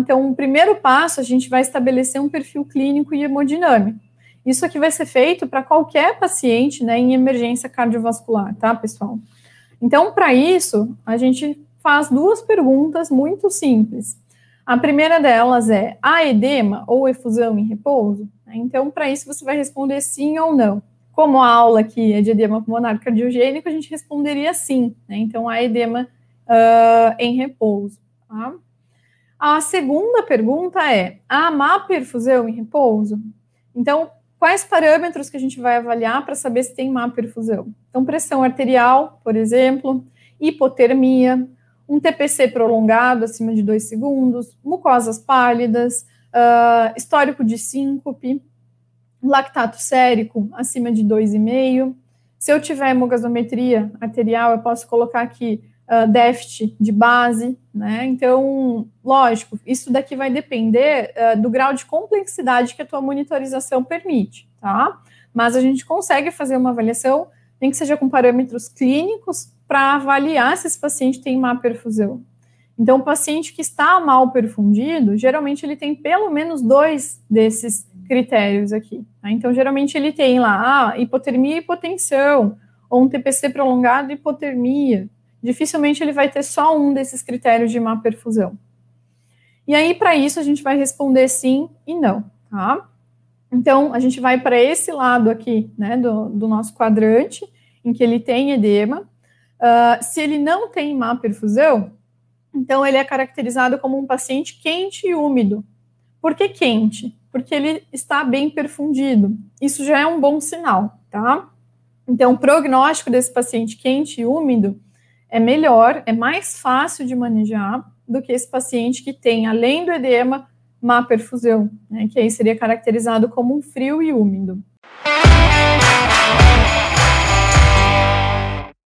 Então, o primeiro passo, a gente vai estabelecer um perfil clínico e hemodinâmico. Isso aqui vai ser feito para qualquer paciente né, em emergência cardiovascular, tá, pessoal? Então, para isso, a gente faz duas perguntas muito simples. A primeira delas é: há ah, edema ou efusão em repouso? Então, para isso, você vai responder sim ou não. Como a aula aqui é de edema pulmonar cardiogênico, a gente responderia sim. Né? Então, há ah, edema uh, em repouso. Tá? A segunda pergunta é: há MAP perfusão em repouso? Então, quais parâmetros que a gente vai avaliar para saber se tem má perfusão? Então, pressão arterial, por exemplo, hipotermia, um TPC prolongado acima de 2 segundos, mucosas pálidas, uh, histórico de síncope, lactato sérico acima de 2,5. Se eu tiver hemogasometria arterial, eu posso colocar aqui uh, déficit de base, né? Então, lógico, isso daqui vai depender uh, do grau de complexidade que a tua monitorização permite, tá? Mas a gente consegue fazer uma avaliação, nem que seja com parâmetros clínicos, para avaliar se esse paciente tem má perfusão. Então, o paciente que está mal perfundido, geralmente ele tem pelo menos dois desses critérios aqui. Tá? Então, geralmente ele tem lá ah, hipotermia e hipotensão, ou um TPC prolongado e hipotermia, dificilmente ele vai ter só um desses critérios de má perfusão. E aí, para isso, a gente vai responder sim e não, tá? Então, a gente vai para esse lado aqui, né, do, do, nosso quadrante, em que ele tem edema. Uh, se ele não tem má perfusão, então ele é caracterizado como um paciente quente e úmido. Por que quente? Porque ele está bem perfundido. Isso já é um bom sinal, tá? Então, o prognóstico desse paciente quente e úmido é melhor, é mais fácil de manejar do que esse paciente que tem, além do edema, má perfusão, né, que aí seria caracterizado como um frio e úmido.